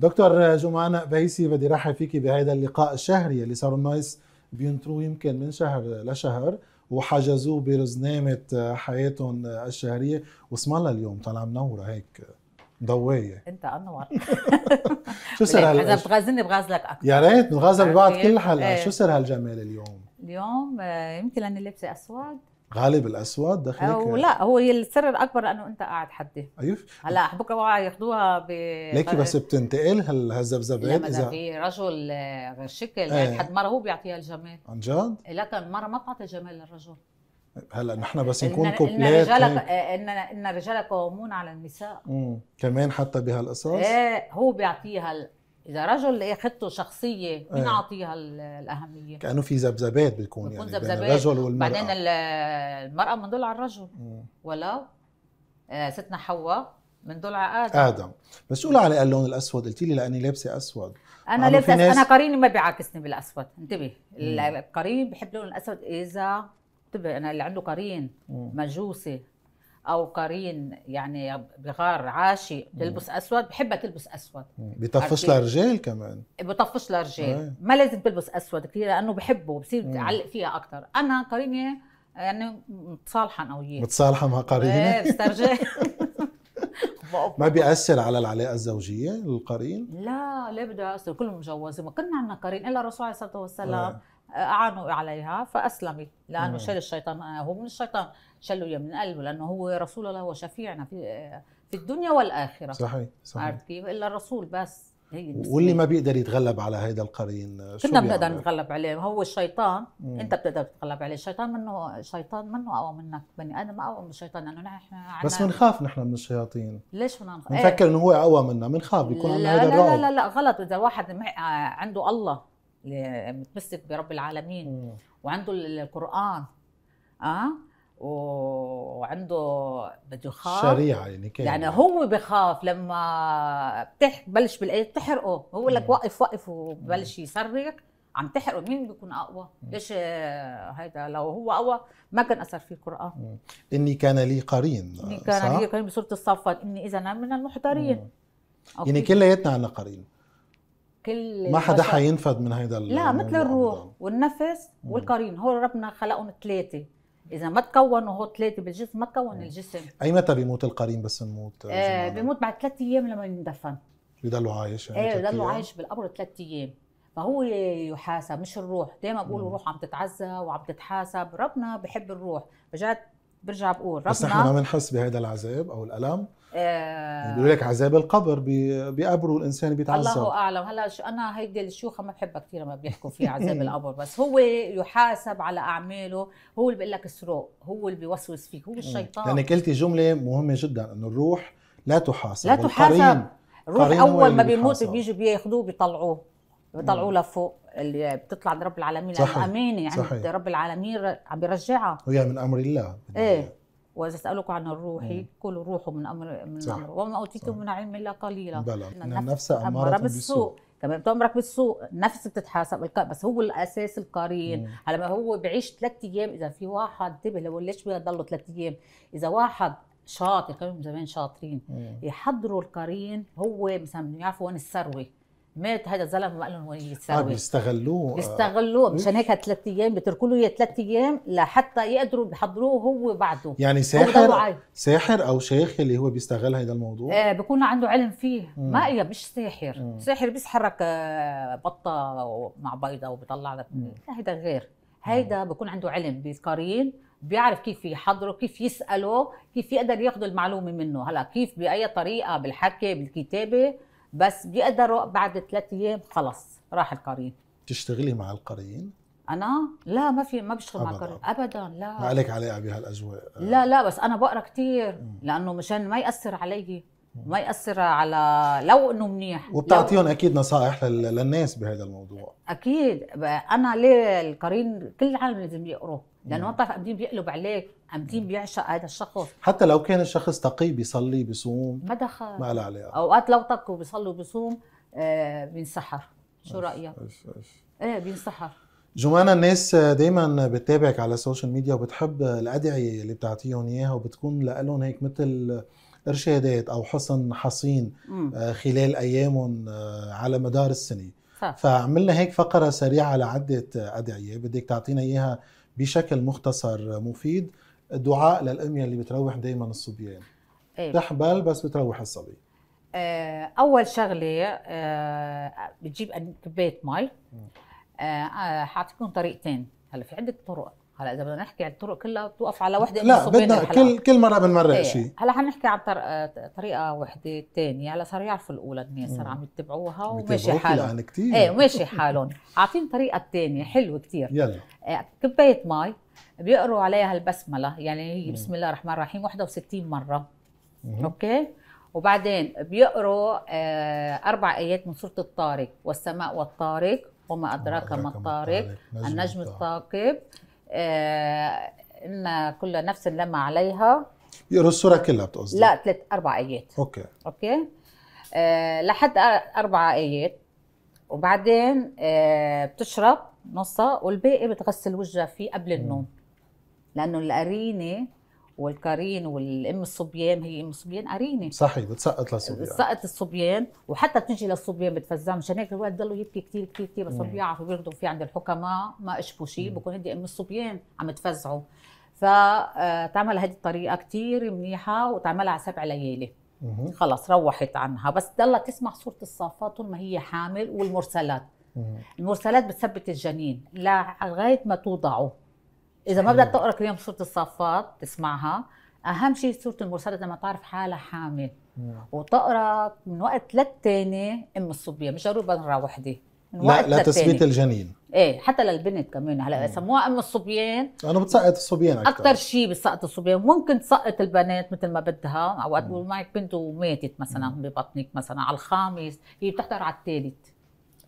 دكتور جمعان بيسي بدي رحب فيكي بهذا اللقاء الشهري اللي صاروا الناس بينترو يمكن من شهر لشهر وحجزوه برزنامة حياتهم الشهرية واسم الله اليوم طلع منورة هيك ضواية انت انور شو سر اذا بتغازلني بغازلك اكثر يا ريت نغازل بعض كل حلقة شو إيه. سر هالجمال اليوم؟ اليوم آه، يمكن لاني لابسة اسود غالب الاسود دخلك لا هو السر الاكبر لانه انت قاعد حدي ايوه هلا بكره بقى ياخذوها ب ليكي طيب. بس بتنتقل هالذبذبات اذا في رجل آه، غير شكل ايه. يعني حد مره هو بيعطيها الجمال عن جد؟ إيه، لكن مره ما بتعطي جمال للرجل هلا نحن بس نكون كوبلات ان رجالك آه، ان ان رجالك قوامون على النساء مم. كمان حتى بهالقصص ايه هو بيعطيها اذا رجل لقي خطه شخصيه مين إيه. عطيها الاهميه كانه في ذبذبات بيكون, بيكون يعني زبزبات. بين الرجل والمراه بعدين المراه بنضل على الرجل ولا آه ستنا حواء بنضل على ادم ادم بس شو على اللون الاسود قلتي لي لاني لابسه اسود انا لابسه ناس... انا قريني ما بيعاكسني بالاسود انتبه القرين بحب لون الاسود اذا انتبه انا اللي عنده قرين مجوسي او قرين يعني بغار عاشي تلبس اسود بحبها تلبس اسود بطفش للرجال كمان بطفش للرجال ما لازم تلبس اسود كثير لانه بحبه بصير تعلق فيها اكثر انا قريني يعني متصالحه انا وياه متصالحه مع قرينه؟ ايه استرجع ما بيأثر على العلاقة الزوجية القرين؟ لا ليه بده يأثر كلهم مجوزين ما كنا عندنا قرين إلا الرسول عليه الصلاة والسلام أعانوا عليها فأسلمت لأنه شال الشيطان آه، هو من الشيطان شلوا اياه من قلبه لانه هو رسول الله وشفيعنا في في الدنيا والاخره صحيح صحيح عرفت كيف؟ الا الرسول بس واللي ما بيقدر يتغلب على هذا القرين شو كنا بنقدر نتغلب عليه هو الشيطان مم. انت بتقدر تتغلب عليه الشيطان منه شيطان منه اقوى منك بني ادم اقوى من الشيطان لانه نحن بس بنخاف نحن من الشياطين ليش بدنا نخاف؟ بنفكر إيه. انه هو اقوى منا بنخاف بيكون عندنا هذا الرعب لا لا لا غلط اذا واحد آه، عنده الله متمسك برب العالمين مم. وعنده القران اه وعنده بده يخاف شريعه يعني كان يعني, يعني هو بخاف لما بتبلش بالايه بتحرقه هو لك وقف وقف وبلش يصرخ عم تحرقه مين بيكون اقوى؟ ليش هيدا لو هو اقوى ما كان اثر فيه القران اني كان لي قرين اني كان صح؟ لي قرين بسوره الصفات اني اذا من المحضرين يعني كلياتنا عندنا قرين كل ما حدا حينفد من هيدا لا مثل الروح والنفس والقرين هو ربنا خلقهم ثلاثه اذا ما تكون وهو ثلاثه بالجسم ما تكون الجسم اي متى بيموت القرين بس نموت؟ آه بيموت بعد ثلاث ايام لما يندفن بيضلوا عايش يعني ايه بيضلوا عايش بالقبر ثلاث ايام فهو يحاسب مش الروح دائما بقول الروح عم تتعزى وعم تتحاسب ربنا بحب الروح رجعت برجع بقول ربنا بس نحن ما بنحس بهذا العذاب او الالم آه، بيقول لك عذاب القبر بيقبروا الانسان بيتعذب الله اعلم هلا انا هيدي الشيوخه ما بحبها كثير ما بيحكوا في عذاب القبر بس هو يحاسب على اعماله هو اللي بيقول لك اسرق هو اللي بيوسوس فيك هو إيه. الشيطان يعني قلتي جمله مهمه جدا انه الروح لا تحاسب لا تحاسب الروح اول ما بيموت بيجوا بياخذوه بيطلعوه بيطلعوه لفوق اللي بتطلع عند رب العالمين صحيح. امانه عند يعني صحيح. رب العالمين عم بيرجعها هي من امر الله ايه واذا سالكم عن الروح كل روحوا من امر من صح. وما اوتيتم من علم الا قليلا بلى ان النفس اماره بالسوء كمان بتمرك بالسوء نفس بتتحاسب بس هو الاساس القرين على ما هو بيعيش ثلاث ايام اذا في واحد انتبه لو ليش بيضلوا ثلاث ايام اذا واحد شاطر كانوا زمان شاطرين يحضروا القرين هو مثلا يعرفوا وين الثروه مات هذا الزلمه ما لهم وين آه، يتساوي اه بيستغلوه بيستغلوه مشان هيك ثلاث ايام بيتركوا له ثلاث ايام لحتى يقدروا يحضروه هو بعده يعني ساحر ساحر او شيخ اللي هو بيستغل هذا الموضوع آه بكون عنده علم فيه ما هي مش ساحر ساحر بيسحرك آه، بطه مع بيضه وبيطلع لك هيدا غير هيدا بكون عنده علم بيذكارين بيعرف كيف يحضره كيف يساله كيف يقدر ياخذ المعلومه منه هلا كيف باي طريقه بالحكي بالكتابه بس بيقدروا بعد ثلاث ايام خلص راح القرين تشتغلي مع القرين؟ انا لا ما في ما بشتغل مع القرين ابدا لا ما عليك علاقه بهالاجواء لا لا بس انا بقرا كثير لانه مشان ما ياثر علي ما ياثر على لو انه منيح وبتعطيهم لو... اكيد نصائح لل... للناس بهذا الموضوع اكيد انا ليه القرين كل العالم لازم يقروا لانه بتعرف قديم بيقلب عليك قديم بيعشق هذا الشخص حتى لو كان الشخص تقي بيصلي بيصوم ما دخل ما له علاقه اوقات لو تقي وبيصلي وبيصوم آه بينسحر شو رايك؟ أش أش. ايه بينسحر جوانا الناس دايما بتتابعك على السوشيال ميديا وبتحب الادعيه اللي بتعطيهم اياها وبتكون لهم هيك مثل ارشادات او حصن حصين آه، خلال ايامهم آه، على مدار السنه صح. فعملنا هيك فقره سريعه على عده ادعيه بدك تعطينا اياها بشكل مختصر مفيد دعاء للام اللي بتروح دائما الصبيان إيه؟ تحبل بس بتروح الصبي آه، اول شغله بتجيب كبايه مي حاعطيكم طريقتين هلا في عده طرق هلا اذا بدنا نحكي على الطرق كلها بتوقف على وحده لا بدنا كل كل مره بنمرق ايه. شيء هلا حنحكي عن آه، طريقه وحده ثانيه هلا صاروا يعرفوا الاولى الناس صار عم يتبعوها وماشي حالهم كثير ايه وماشي حالهم عاطين الطريقه الثانيه حلوه كثير يلا ايه كبايه مي بيقروا عليها البسمله يعني هي بسم الله الرحمن الرحيم 61 مره مم. اوكي وبعدين بيقروا آه اربع ايات من سوره الطارق والسماء والطارق وما ادراك ما الطارق النجم الثاقب ان آه، كل نفس لما عليها بيقروا السوره كلها بتقصد لا ثلاث اربع ايات اوكي اوكي آه لحد اربع ايات وبعدين آه بتشرب نصها والباقي بتغسل وجهها فيه قبل النوم لانه القرينه والكارين والام الصبيان هي ام الصبيان قرينه صحيح بتسقط للصبيان بتسقط الصبيان وحتى بتجي للصبيان بتفزع مشان هيك الولد ضله يبكي كثير كثير كثير بس بيعرفوا بيرضوا في عند الحكماء ما اشبوا شيء بكون هدي ام الصبيان عم تفزعوا فتعمل آه، هذه الطريقه كثير منيحه وتعملها على سبع ليالي خلص روحت عنها بس ضلت تسمع صوره الصافات طول ما هي حامل والمرسلات المرسلات بتثبت الجنين لغايه ما توضعه اذا ما بدك تقرا كل يوم سوره الصافات تسمعها اهم شيء سوره المرسلات لما تعرف حالها حامل وتقرا من وقت للتاني ام الصبيه مش ضروري مره وحده من وقت لا لتثبيت الجنين ايه حتى للبنت كمان هلا سموها ام الصبيان انا بتسقط الصبيان اكثر اكثر شيء بتسقط الصبيان ممكن تسقط البنات مثل ما بدها اوقات بقول معك بنت وماتت مثلا ببطنك مثلا على الخامس هي بتحضر على الثالث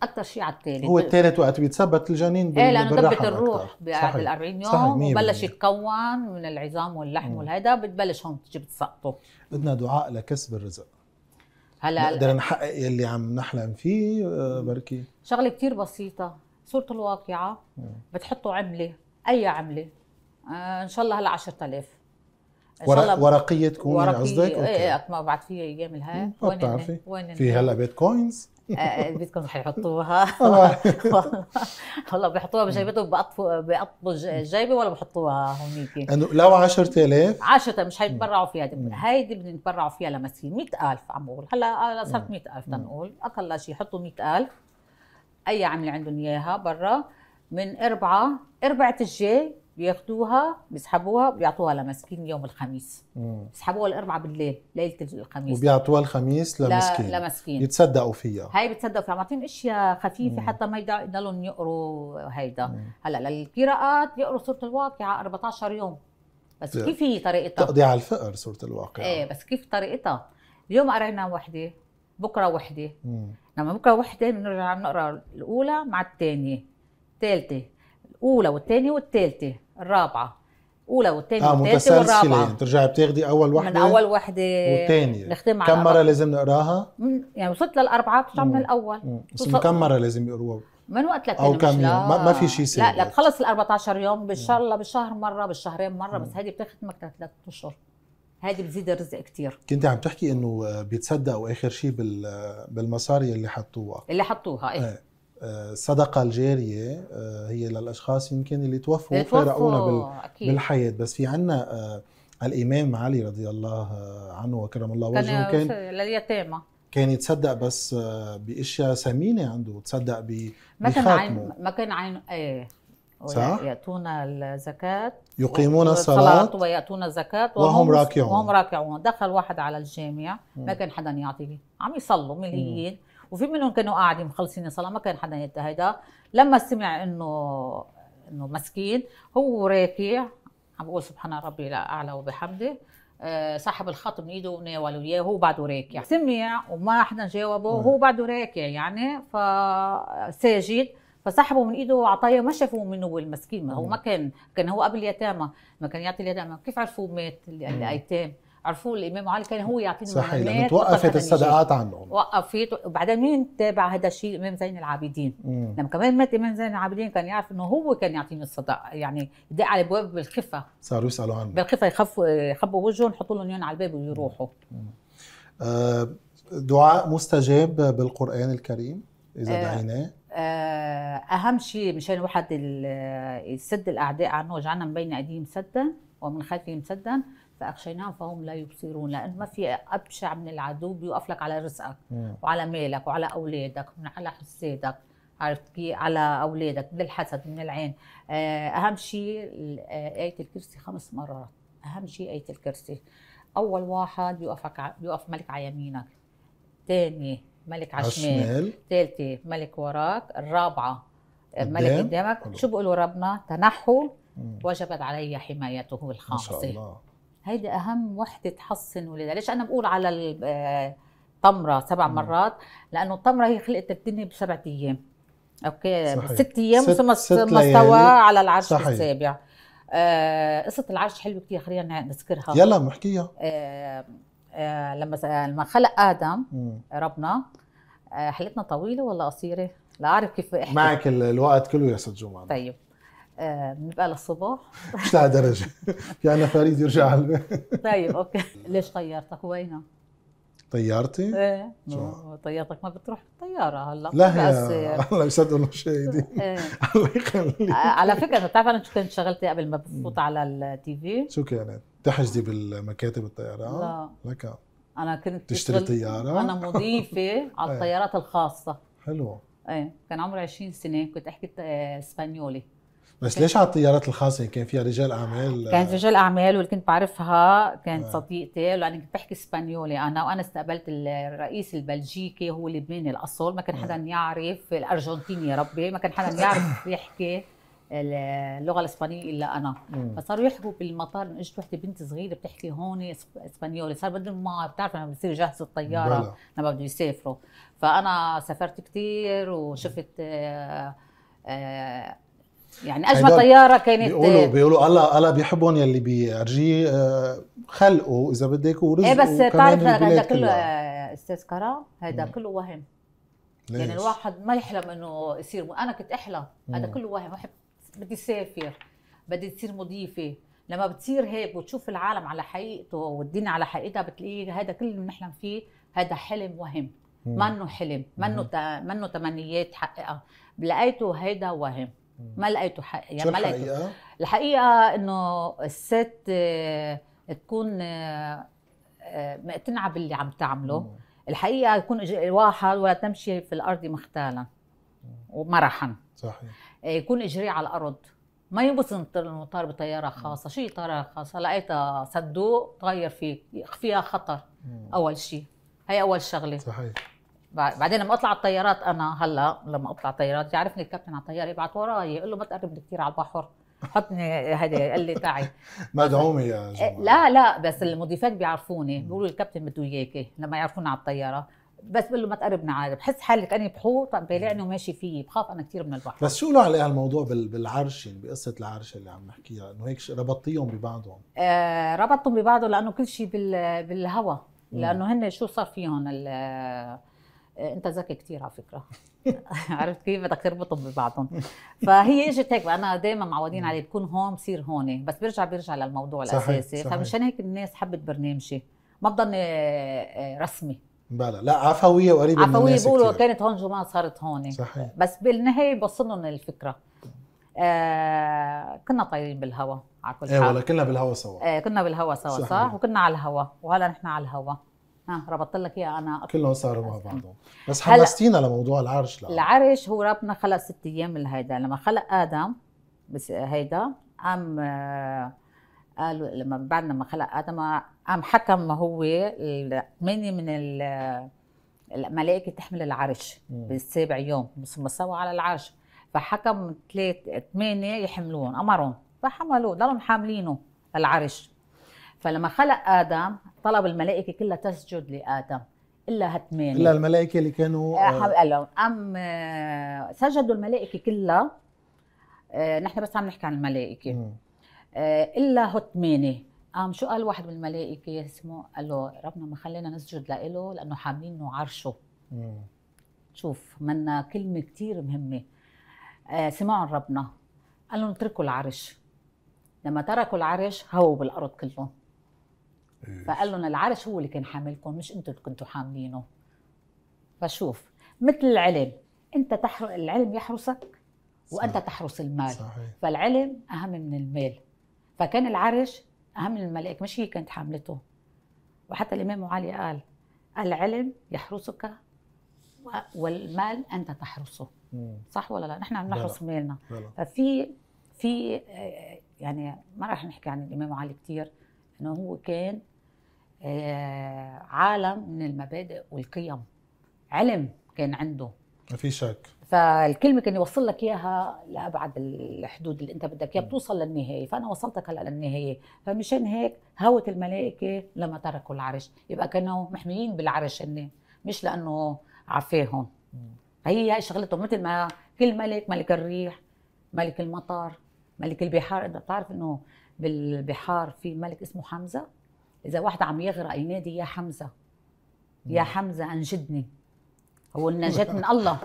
اكثر شيء على الثالث هو الثالث وقت بيتثبت الجنين بال... ايه لانه ضبت الروح بال 40 يوم وبلش يتكون من العظام واللحم والهيدا بتبلش هون تجي بتسقطه بدنا دعاء لكسب الرزق هلا نقدر نحقق يلي عم نحلم فيه آه، بركي شغله كثير بسيطه سوره الواقعه بتحطوا عمله اي عمله آه، ان شاء الله هلا 10000 ورق ورقيه تكون قصدك؟ ايه ايه ما بعد فيها ايام الهاي وين بتعرفي في هلا بيتكوينز آه، البيتكوينز حيحطوها والله بيحطوها بجيبتهم بقطفوا بقطفوا الجيبه ولا بحطوها هونيك انه لو 10000 10 مش حيتبرعوا فيها هيدي بدنا نتبرعوا فيها لمسكين 100000 عم بقول هلا آه، صارت 100000 تنقول اقل شيء يحطوا 100000 اي عمله عندهم اياها برا من اربعه اربعة الجي بياخدوها بيسحبوها بيعطوها لمسكين يوم الخميس بيسحبوها الاربعاء بالليل ليله الخميس وبيعطوها الخميس لمسكين لمسكين يتصدقوا فيها هاي بتصدقوا فيها معطين اشياء خفيفه مم. حتى ما يضلهم يقروا هيدا هلا للقراءات يقروا سوره الواقعه 14 يوم بس كيف هي طريقتها؟ تقضي على الفقر سوره الواقعه ايه بس كيف طريقتها؟ اليوم قرينا وحده بكره وحده لما بكره وحده بنرجع بنقرا الاولى مع الثانيه الثالثه الاولى والثانيه والثالثه الرابعه اولى والثانيه آه والثالثه والرابعه يعني ترجعي بتاخدي اول وحده من اول وحده والثانيه نختم كم مره لازم نقراها؟ يعني وصلت للاربعه بترجع من الاول بس وصل... كم مره لازم يقروها؟ من وقت للتاني او كم يوم ما في شيء سهل لا لا بتخلص ال 14 يوم ان شاء الله بالشهر مره بالشهرين مره مم. بس هذه بتختمك ثلاث اشهر هذه بتزيد الرزق كثير كنت عم تحكي انه بيتصدقوا اخر شيء بالمصاري اللي حطوها اللي حطوها ايه, ايه. الصدقه آه، الجاريه آه، هي للاشخاص يمكن اللي توفوا وفارقونا بالحياه بس في عنا آه، الامام علي رضي الله عنه وكرم الله وجهه كان لليتامى كان يتصدق بس باشياء ثمينه عنده تصدق ب ما كان عين ما كان عين ايه صح؟ يأتون الزكاة يقيمون الصلاة ويأتون الزكاة وهم, وهم راكعون وهم راكعون دخل واحد على الجامع ما كان حدا يعطيه عم يصلوا ملهيين وفي منهم كانوا قاعدين مخلصين الصلاه ما كان حدا يتهيدا لما سمع انه انه مسكين هو راكع عم بقول سبحان ربي الاعلى وبحمده سحب آه، الخط من ايده وناوله اياه وهو بعده راكع سمع وما حدا جاوبه وهو بعده راكع يعني فساجد فسحبه من ايده وعطاه ما شافوا منه هو المسكين ما هو ما كان كان هو قبل اليتامى ما كان يعطي اليتامى كيف عرفوا مات الايتام عرفوه الامام علي كان هو يعطيني صحيح لانه توقفت الصدقات عنهم وقفت وبعدين مين تابع هذا الشيء الامام زين العابدين مم. لما كمان مات الامام زين العابدين كان يعرف انه هو كان يعطيني الصدقه يعني يدق على الابواب بالخفه صاروا يسالوا عنه بالخفه يخفوا يخبوا وجههم يحطوا لهم على الباب ويروحوا آه، دعاء مستجاب بالقران الكريم اذا آه دعيناه آه اهم شيء مشان الواحد آه، يسد الاعداء عنه وجعلنا من بين ايديهم سدا ومن خلفهم سدا فاغشيناهم فهم لا يبصرون لانه ما في ابشع من العدو بيوقف لك على رزقك مم. وعلى مالك وعلى اولادك وعلى حسادك عرفت كيف على اولادك من الحسد من العين آه، اهم شيء آه، ايه الكرسي خمس مرات اهم شيء ايه الكرسي اول واحد بيوقفك بيوقف ملك على يمينك ثاني ملك على الشمال ثالثه ملك وراك الرابعه آه، ملك قدامك شو بيقولوا ربنا تنحوا وجبت علي حمايته الخامسه ما شاء الله هيدي اهم وحده تحصن ولادها ليش انا بقول على التمره آه، سبع مرات لانه التمره هي خلقت الدنيا بسبع ايام اوكي ست ايام ثم استوى على العرش صحيح. السابع آه قصه العرش حلوه كثير خلينا نذكرها يلا محكيها آه آه لما آه، لما خلق ادم مم. ربنا آه حلقتنا طويله ولا قصيره؟ لا اعرف كيف احكي معك الوقت كله يا ست جمعه طيب آه، بنبقى للصبح مش لهالدرجة في عنا فريد يرجع على طيب اوكي ليش طيارتك وينها؟ طيارتي؟ ايه طيارتك ما بتروح بالطياره هلا لا هي آه، الله يصدق المشاهدين الله يخليك آه، على فكره بتعرف انا شو كنت شغلتي قبل ما بفوت على التي في؟ شو كانت؟ تحجزي بالمكاتب الطيران؟ لا لك انا كنت تشتري طياره؟ انا مضيفه على إيه. الطيارات الخاصه حلوة ايه كان عمري 20 سنه كنت احكي اسبانيولي بس ليش على الطيارات الخاصة يعني كان فيها رجال أعمال؟ كانت رجال أعمال واللي كنت بعرفها كانت آه. صديقتي لأني كنت بحكي اسبانيولي أنا وأنا استقبلت الرئيس البلجيكي هو لبناني الأصل ما كان آه. حدا يعرف الأرجنتيني يا ربي ما كان حدا يعرف يحكي اللغه الاسبانيه الا انا فصاروا يحكوا بالمطار انه اجت وحده بنت صغيره بتحكي هون اسبانيولي صار بدهم ما بتعرف لما بصير يجهزوا الطياره لما بدهم يسافروا فانا سافرت كثير وشفت آآ آه، آآ يعني اجمل يعني طياره كانت بيقولوا بيقولوا الله الله بيحبهم يلي بيرجيه آه، خلقه اذا بدك ورزقه ايه بس تعرف هذا كله استاذ كرام هذا كله وهم ليش؟ يعني الواحد ما يحلم انه يصير انا كنت احلم هذا كله وهم بحب بدي سافر بدي تصير مضيفه لما بتصير هيك وتشوف العالم على حقيقته والدنيا على حقيقتها بتلاقيه هذا كل اللي بنحلم فيه هذا حلم وهم منه حلم منه منه تمنيات حققها لقيته هيدا وهم ما لقيته حقيقة يعني ما لقيته الحقيقة الحقيقة انه الست آه، تكون آه، آه، مقتنعة باللي عم تعمله مم. الحقيقة يكون واحد ولا تمشي في الأرض مختالا ومرحا صحيح يكون إجري على الأرض ما ينبسط انه طار بطياره خاصه شو طياره خاصه لقيتها صندوق تغير فيه فيها خطر مم. اول شيء هي اول شغله صحيح بعدين لما اطلع الطيارات انا هلا لما اطلع الطيارات يعرفني الكابتن على الطياره يبعث وراي يقول له ما تقرب كثير على البحر حطني هذا قال لي تعي مدعومه يا جماعة. لا لا بس المضيفات بيعرفوني بيقولوا الكابتن بده اياكي لما يعرفوني على الطياره بس بقول له ما تقربنا عادي بحس حالي كاني بحوط بيلعني وماشي فيه بخاف انا كثير من البحر بس شو له علاقه الموضوع بالعرش يعني بقصه العرش اللي عم نحكيها انه هيك ربطتيهم ببعضهم آه ربطتهم ببعضهم لانه كل شيء بالهواء لانه هن شو صار فيهم آه، انت ذكي كثير على فكره عرفت كيف بدك تربطهم ببعضهم فهي اجت هيك انا دائما معودين عليه بكون هون بصير هون بس برجع برجع للموضوع صحيح الاساسي صحيح. فمشان هيك الناس حبت برنامجي ما بضلني آه، آه، رسمي بلا لا عفويه وقريبه من الناس عفوية بيقولوا كانت هون جمعه صارت هون صحيح بس بالنهايه بوصلهم الفكره آه كنا طايرين بالهواء على كل إيه، حال ايه ولا كنا بالهواء سوا آه كنا بالهواء سوا صح وكنا على الهواء وهلا نحن على الهواء ها ربطت لك اياها انا كلهم صاروا مع بعضهم بس حمستينا لموضوع العرش لا. العرش هو ربنا خلق ست ايام من هيدا لما خلق ادم بس هيدا قام آه، قال لما بعد ما خلق ادم قام حكم ما هو ثمانيه من الملائكه تحمل العرش بالسابع يوم ثم سوى على العرش فحكم ثلاث ثمانيه يحملون امرهم فحملوه ضلهم حاملينه العرش فلما خلق ادم طلب الملائكه كلها تسجد لادم الا هتمان الا الملائكه اللي كانوا آه ام آه، سجدوا الملائكه كلها آه، نحن بس عم نحكي عن الملائكه آه، الا هتمانه قام شو قال واحد من الملائكه اسمه قال له ربنا ما خلينا نسجد لإله لانه حاملينه عرشه مم. شوف منا كلمه كثير مهمه آه سمعوا ربنا قال لهم اتركوا العرش لما تركوا العرش هووا بالارض كلهم فقال لهم العرش هو اللي كان حاملكم مش انتم اللي كنتوا حاملينه فشوف مثل العلم انت تحر... العلم يحرسك وانت صح. تحرس المال صحيح. فالعلم اهم من المال فكان العرش اهم من الملائكه مش هي كانت حاملته وحتى الامام علي قال العلم يحرسك والمال انت تحرسه مم. صح ولا لا نحن عم نحرس مالنا ففي في آه، يعني ما راح نحكي عن الامام علي كثير انه هو كان آه، عالم من المبادئ والقيم علم كان عنده ما في شك فالكلمه كان يوصل لك اياها لابعد الحدود اللي انت بدك اياها بتوصل للنهايه فانا وصلتك هلا للنهايه فمشان هيك هوت الملائكه لما تركوا العرش يبقى كانوا محميين بالعرش هن مش لانه عفاهم هي هي شغلتهم مثل ما كل ملك ملك الريح ملك المطر ملك البحار انت بتعرف انه بالبحار في ملك اسمه حمزه اذا واحد عم يغرق ينادي يا حمزه يا نعم. حمزه انجدني هو النجاة من الله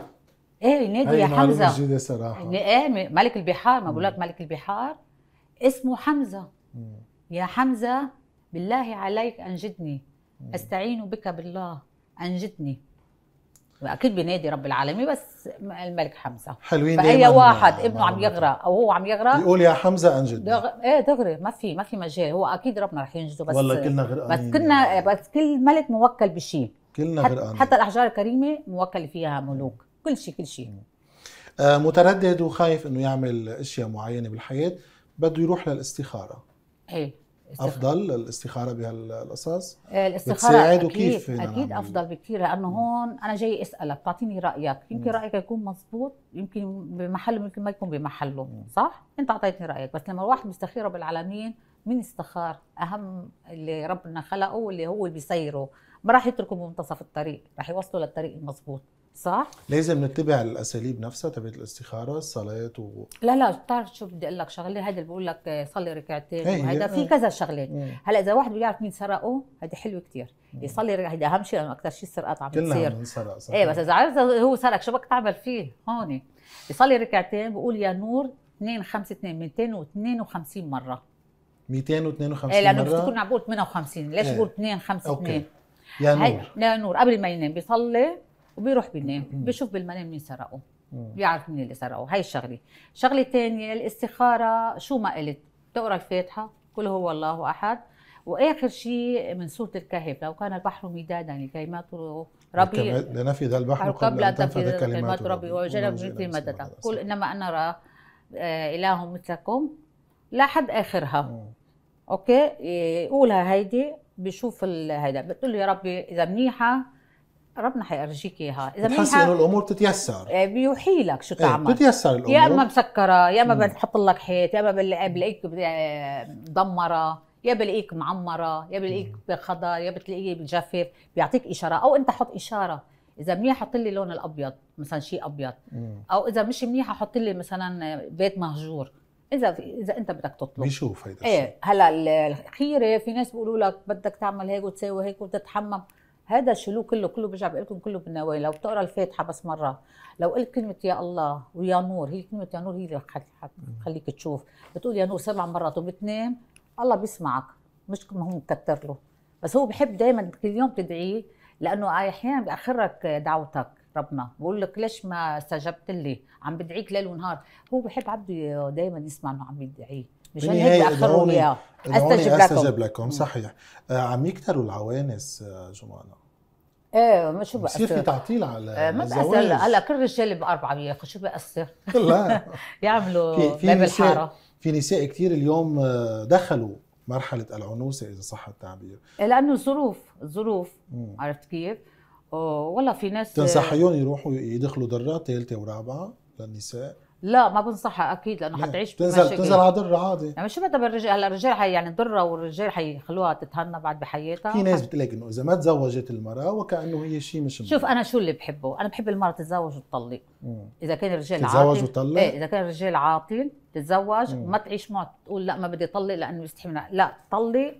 ايه ينادي يا حمزه جديدة صراحه ايه, إيه، ملك البحار ما بقول لك ملك البحار اسمه حمزه يا حمزه بالله عليك انجدني استعين بك بالله انجدني اكيد بينادي رب العالمين بس الملك حمزه حلوين فاي واحد ابنه عم يغرى او هو عم يغرى يقول يا حمزه انجد دغ... ايه دغري ما في ما في مجال هو اكيد ربنا رح ينجده بس والله كلنا غرقانين بس كلنا بس كل ملك موكل بشيء كلنا حت... غرقانين حتى الاحجار الكريمه موكل فيها ملوك كل شيء كل شيء آه متردد وخايف انه يعمل اشياء معينه بالحياه بده يروح للاستخاره ايه افضل الاستخاره بهالقصص آه، الاستخاره اكيد وكيف اكيد افضل بكثير لانه هون انا جاي اسالك تعطيني رايك يمكن رايك يكون مزبوط يمكن بمحله يمكن ما يكون بمحله صح انت اعطيتني رايك بس لما الواحد مستخير رب العالمين مين استخار اهم اللي ربنا خلقه واللي هو اللي بيسيره ما راح يتركه بمنتصف الطريق راح يوصله للطريق المزبوط صح؟ لازم نتبع الاساليب نفسها تبعت الاستخاره، الصلاه و لا لا بتعرف شو بدي اقول لك شغله هذا اللي بقول لك آه، صلي ركعتين وهذا في كذا شغله، هلا اذا واحد بيعرف مين سرقه هذا حلو كثير، يصلي هذا اهم شيء لانه اكثر شيء السرقات عم بتصير كلنا سرق صح ايه بس اذا عرفت هو سرق شو بدك تعمل فيه هون يصلي ركعتين بقول يا نور 2 5 2 252 مره 252 مره؟ ايه لانه بتكون عم بقول 58 ليش إيه. بقول 2 5 2 يا نور يا نور قبل ما ينام بيصلي وبيروح بينام بيشوف بالمنام مين سرقه بيعرف مين اللي سرقه هاي الشغله الشغله الثانيه الاستخاره شو ما قلت تقرا الفاتحه قل هو الله احد واخر شيء من سوره الكهف لو كان البحر مدادا لكلمات يعني ربي لنفذ البحر قبل ان تنفذ كلمات ربي وجنب مثل مددا قل انما انا را آه، اله مثلكم لحد اخرها اوكي يقولها إيه، هيدي بشوف هيدا بتقول يا ربي اذا منيحه ربنا حيرجيك اياها اذا بتحسي انه الامور تتيسر إيه، بيوحي لك شو إيه، تعمل ايه بتتيسر الامور يا اما مسكره يا اما بتحط لك حيط يا اما بلاقيك آه، مدمره يا بلاقيك معمره يا بلاقيك بخضر يا بتلاقيه بجفف بيعطيك اشاره او انت حط اشاره اذا منيح حط لي اللون الابيض مثلا شيء ابيض او اذا مش منيح حط لي مثلا بيت مهجور اذا اذا انت بدك تطلب بيشوف هيدا إيه، الشيء ايه هلا الخيره في ناس بيقولوا لك بدك تعمل هيك وتساوي هيك وتتحمم هذا شيلوه كله كله برجع بقول لكم كله بالنوايا لو بتقرا الفاتحه بس مره لو قلت كلمه يا الله ويا نور هي كلمه يا نور هي اللي خليك تشوف بتقول يا نور سبع مرات وبتنام الله بيسمعك مش ما هو مكتر له بس هو بحب دائما كل يوم تدعيه لانه احيانا باخرك دعوتك ربنا بقول لك ليش ما استجبت لي عم بدعيك ليل ونهار هو بحب عبده دائما يسمع انه عم يدعيه مشان هيك بأخرهم اياه استجب لكم استجب لكم صحيح آه عم يكتروا العوانس آه، جمعنا ايه ما شو بأثر بصير في تعطيل على آه ما بأثر هلا كل رجال بأربعة بياخذ شو بأثر؟ لا يعملوا في باب الحارة في نساء كثير اليوم آه، دخلوا مرحلة العنوسة إذا صح التعبير إيه، لأنه الظروف الظروف عرفت كيف؟ والله في ناس آه، تنصحيهم يروحوا يدخلوا درة ثالثة ورابعة للنساء لا ما بنصحها اكيد لانه حتعيش بمشاكل تنزل تنزل على ضر عادي يعني شو بدها بالرجال هلا الرجال حي يعني ضرها والرجال حيخلوها تتهنى بعد بحياتها في ناس بتقول لك انه اذا ما تزوجت المراه وكانه هي شيء مش شوف انا شو اللي بحبه انا بحب المراه تتزوج وتطلق اذا كان الرجال عاطل تتزوج وتطلق ايه اذا كان الرجال عاطل تتزوج ما تعيش معه تقول لا ما بدي طلق لانه يستحمل لا طلق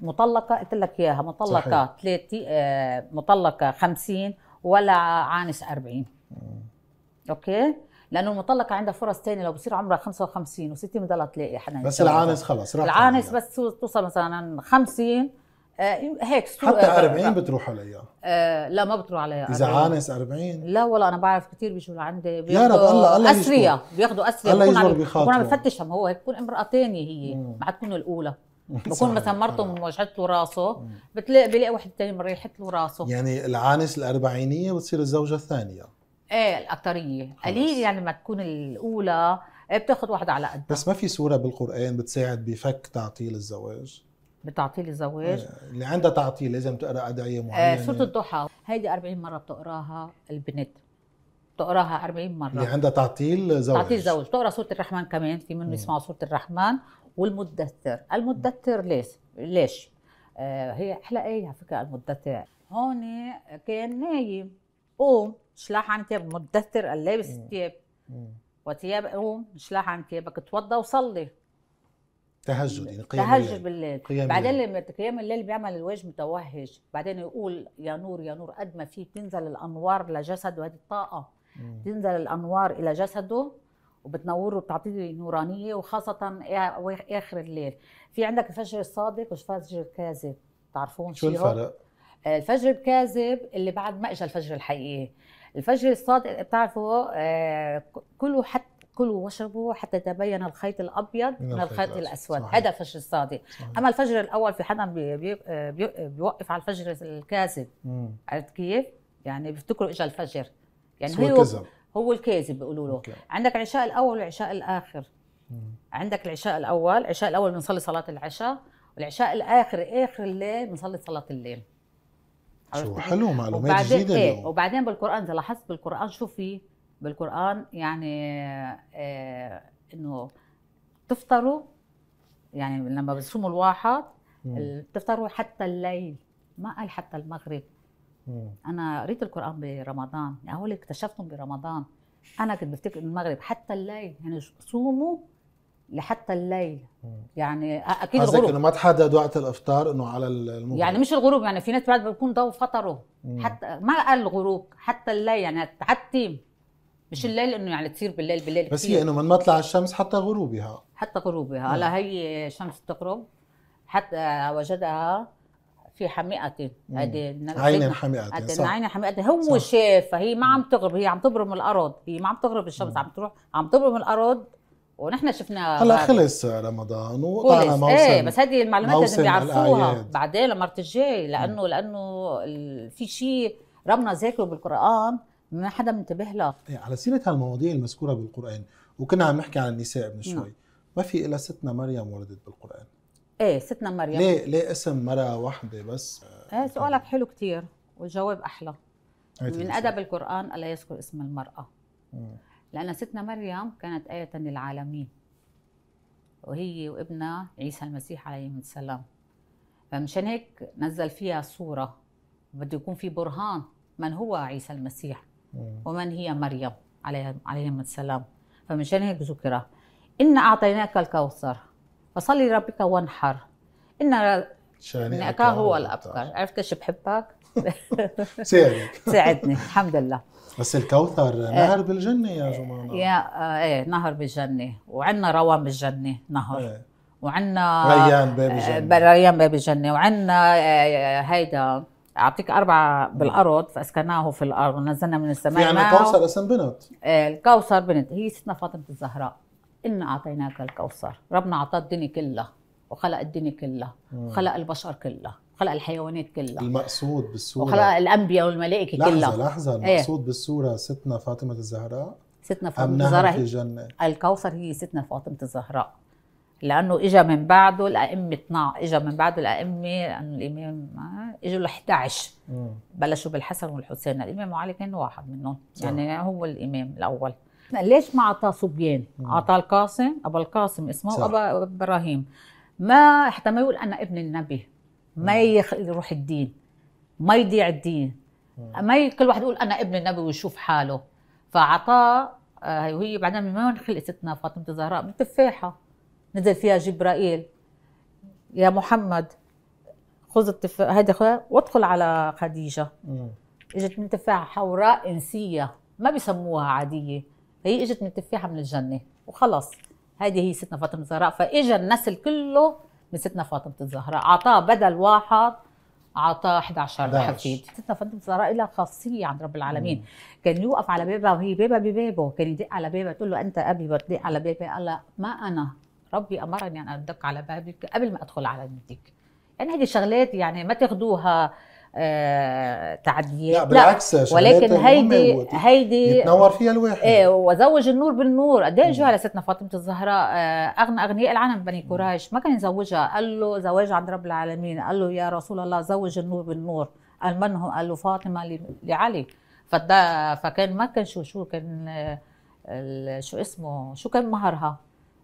مطلقه قلت لك اياها مطلقه 30 آه مطلقه 50 ولا عانس 40 اوكي لانه المطلقه عندها فرص ثانيه لو بصير عمرها 55 و60 بضلها تلاقي حدا بس العانس خلص راح العانس بس توصل مثلا 50 آه، هيك حتى 40 بتروح عليها آه لا ما بتروح عليها اذا عانس 40 لا والله انا بعرف كثير بيجوا لعندي يا رب الله الله اسريا بياخذوا اسريا الله يجبر بخاطره بكون عم بفتشهم هو هيك بتكون امراه ثانيه هي ما تكون الاولى بكون مثلا مرته من آه. وجعت له راسه بتلاقي بلاقي وحده ثانيه مريحت له راسه يعني العانس الاربعينيه بتصير الزوجه الثانيه ايه الاكثريه قليل يعني ما تكون الاولى إيه، بتاخذ واحدة على قدها بس ما في سورة بالقرآن بتساعد بفك تعطيل الزواج بتعطيل الزواج إيه، اللي عندها تعطيل لازم تقرا ادعيه إيه، معينه إيه. سوره الضحى هيدي 40 مره بتقراها البنت بتقراها 40 مره اللي عندها تعطيل زواج تعطيل زواج بتقرا سوره الرحمن كمان في منهم يسمعوا سوره الرحمن والمدثر المدثر ليش ليش آه هي احلى ايه على فكره المدثر هون كان نايم قوم شلاح عن ثيابك مدثر قال لابس ثياب وثياب قوم شلاح عن ثيابك توضى وصلي تهجد يعني قيام تهجد بالليل قيام بعدين لما قيام الليل بيعمل الواجب متوهج بعدين يقول يا نور يا نور قد ما في تنزل الانوار لجسده هذه الطاقه تنزل الانوار الى جسده وبتنوره وبتعطيه نورانيه وخاصه إيه، اخر الليل في عندك الفجر الصادق والفجر الكاذب تعرفون شو الفرق؟ آه، الفجر الكاذب اللي بعد ما اجى الفجر الحقيقي الفجر الصادق بتعرفوا آه، كلوا حتى كلوا واشربوا حتى تبين الخيط الابيض من, الخيط الاسود هذا الفجر الصادق صحيح. اما الفجر الاول في حدا بي بي آه، بي بيوقف على الفجر الكاذب عرفت كيف يعني بيفتكروا اجى الفجر يعني هو الكذب هو الكاذب بيقولوا له عندك العشاء الاول والعشاء الاخر مم. عندك العشاء الاول العشاء الاول بنصلي صلاه العشاء والعشاء الاخر اخر الليل بنصلي صلاه الليل شو حلو معلومات وبعدين جديده ايه وبعدين بالقران اذا لاحظت بالقران شو في بالقران يعني آه انه تفطروا يعني لما بصوم الواحد بتفطروا حتى الليل ما قال حتى المغرب مم. انا قريت القران برمضان يعني هو اللي اكتشفتهم برمضان انا كنت بفتكر المغرب حتى الليل يعني صوموا لحتى الليل يعني اكيد الغروب انه ما تحدد وقت الافطار انه على المغرب يعني مش الغروب يعني في ناس بعد بيكون ضوء فطره حتى ما قال الغروب حتى الليل يعني حتى مش الليل انه يعني تصير بالليل بالليل بس كتير. هي انه من مطلع الشمس حتى غروبها حتى غروبها هلا هي شمس تقرب حتى وجدها في حميقتين هذه عين حميقتين صح عين حميقتين هو شافها هي ما عم تغرب هي عم تبرم الارض هي ما عم تغرب الشمس مم. عم تروح عم تبرم الارض ونحن شفنا هلا خلص رمضان وطلعنا إيه، موسم ايه بس هذه المعلومات لازم يعرفوها بعدين لمرة الجاي لانه لانه في شيء ربنا ذاكره بالقران ما حدا منتبه له إيه على سيره هالمواضيع المذكوره بالقران وكنا عم نحكي عن النساء من نعم. شوي ما في الا ستنا مريم وردت بالقران ايه ستنا مريم ليه ليه اسم مرأة واحدة بس ايه سؤالك حلو كتير والجواب أحلى من أدب القرآن ألا يذكر اسم المرأة مم. لأن ستنا مريم كانت آية للعالمين وهي وابنها عيسى المسيح عليه السلام فمشان هيك نزل فيها صورة بده يكون في برهان من هو عيسى المسيح ومن هي مريم عليه عليهم السلام فمشان هيك ذكر إن أعطيناك الكوثر فصلي ربك وانحر إن شانئك هو الأبكر عرفت كيف بحبك ساعدك ساعدني الحمد لله بس الكوثر نهر بالجنة يا جماعة آه، يا آه، ايه نهر بالجنة وعندنا روان بالجنة نهر ايه. وعندنا ريان باب الجنة آه، ريان باب الجنة وعندنا هيدا اعطيك اربعه بالارض فاسكناه في الارض ونزلنا من السماء في يعني عندنا كوثر اسم بنت ايه الكوثر بنت هي ستنا فاطمه الزهراء انا اعطيناك الكوثر ربنا اعطاه الدنيا كلها وخلق الدنيا كلها وخلق البشر كلها خلق الحيوانات كلها المقصود بالسوره وخلق الانبياء والملائكه لحظة كلها لحظه لحظه إيه. المقصود ايه؟ بالسوره ستنا فاطمه الزهراء ستنا فاطمه الزهراء في الجنه الكوثر هي ستنا فاطمه الزهراء لانه اجى من بعده الائمه 12 اجى من بعده الائمه لانه الامام آه، اجوا ال 11 بلشوا بالحسن والحسين الامام علي كان واحد منهم يعني صح. هو الامام الاول ليش ما اعطاه صبيان؟ اعطاه القاسم ابو القاسم اسمه أبو ابراهيم ما حتى ما يقول انا ابن النبي ما يروح الدين ما يضيع الدين ما كل واحد يقول انا ابن النبي ويشوف حاله فعطاه آه، وهي بعدين من وين خلقتنا فاطمه الزهراء من تفاحه نزل فيها جبرائيل يا محمد خذ التفاحه هيدا وادخل على خديجه اجت من تفاحه حوراء انسيه ما بيسموها عاديه هي اجت من تفاحه من الجنه وخلص هذه هي ستنا فاطمه الزهراء فاجى النسل كله من ستنا فاطمه الزهراء اعطاه بدل واحد اعطاه 11 حفيد ستنا فاطمه الزهراء لها خاصيه عند رب العالمين مم. كان يوقف على بابها وهي بابها ببابه كان يدق على بابها تقول له انت ابي بدق على بابي قال لها ما انا ربي امرني ان ادق على بابك قبل ما ادخل على بيتك يعني هذه شغلات يعني ما تاخذوها آه، تعديات لا بالعكس لا. ولكن هيدي هيدي يتنور فيها الواحد ايه وزوج النور بالنور قد ايه على ستنا فاطمه الزهراء آه، اغنى اغنياء العالم بني قريش ما كان يزوجها قال له زواج عند رب العالمين قال له يا رسول الله زوج النور بالنور قال من هم قال له فاطمه لعلي فكان ما كان شو شو كان آه، شو اسمه شو كان مهرها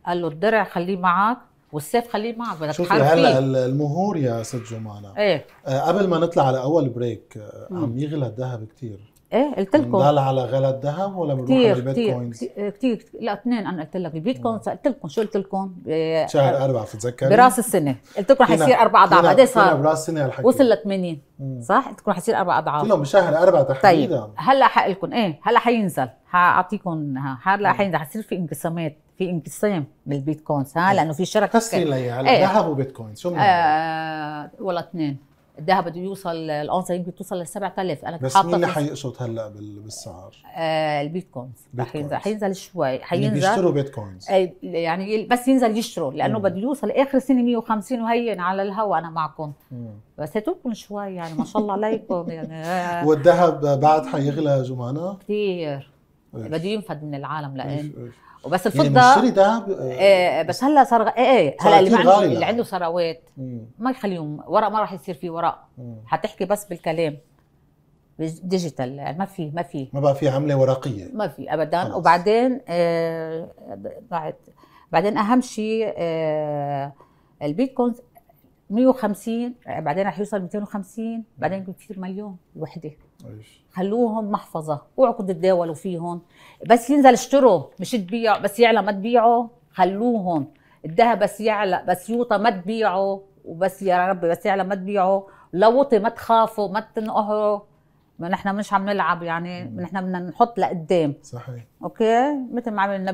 قال له الدرع خليه معك والسيف خليه معك بدك شوفي هلا المهور يا ست جمانة ايه آه، قبل ما نطلع على اول بريك آه، عم يغلى الذهب كثير ايه قلت لكم ضل على غلى الذهب ولا بنروح على البيتكوينز؟ كثير آه، كثير لا اثنين انا قلت لك البيتكوين قلت لكم شو قلت لكم؟ شهر أربعة بتتذكر براس السنة قلت لكم رح يصير أربع أضعاف قد إيه صار؟ براس السنة هالحكي وصل ل 80 صح؟ قلت لكم رح يصير أربع أضعاف قلت لهم بشهر أربعة تحديدا طيب هلا حقلكم إيه هلا حينزل حأعطيكم هلا حينزل حيصير في انقسامات في انقسام بالبيتكوينز ها لانه في شركه قسمي لي على ايه. ذهب وبيتكوينز شو آه والله اثنين الذهب بده يوصل الاونصه يمكن توصل ل 7000 انا بس مين اللي حيقشط هلا بالسعر؟ آه البيتكوينز رح ينزل حينزل شوي يعني حينزل بيشتروا بيتكوينز إيه، يعني بس ينزل يشتروا لانه بده يوصل اخر السنه 150 وهين على الهوا انا معكم بس هاتوكم شوي يعني ما شاء الله عليكم يعني آه. والذهب بعد حيغلى جمانه؟ كثير بده ينفد من العالم لان وبس يعني الفضه يعني بيشتري ذهب آه بس هلا صار ايه ايه هلا اللي عنده اللي يعني. عنده ثروات ما يخليهم ورق ما راح يصير في ورق حتحكي بس بالكلام ديجيتال يعني ما في ما في ما بقى في عمله ورقيه ما في ابدا خلص. وبعدين آه بعدين اهم شيء آه البيتكوين 150 بعدين رح يوصل 250 بعدين بتصير مليون وحده خلوهم محفظه اوعوا تداولوا فيهم بس ينزل اشتروا مش تبيع بس يعلى ما تبيعوا خلوهم الذهب بس يعلى بس يوطى ما تبيعه وبس يا ربي بس يعلى ما تبيعه لو وطي ما تخافوا ما تنقهروا ما نحن مش عم نلعب يعني نحن بدنا نحط لقدام صحيح اوكي مثل ما عمل النبي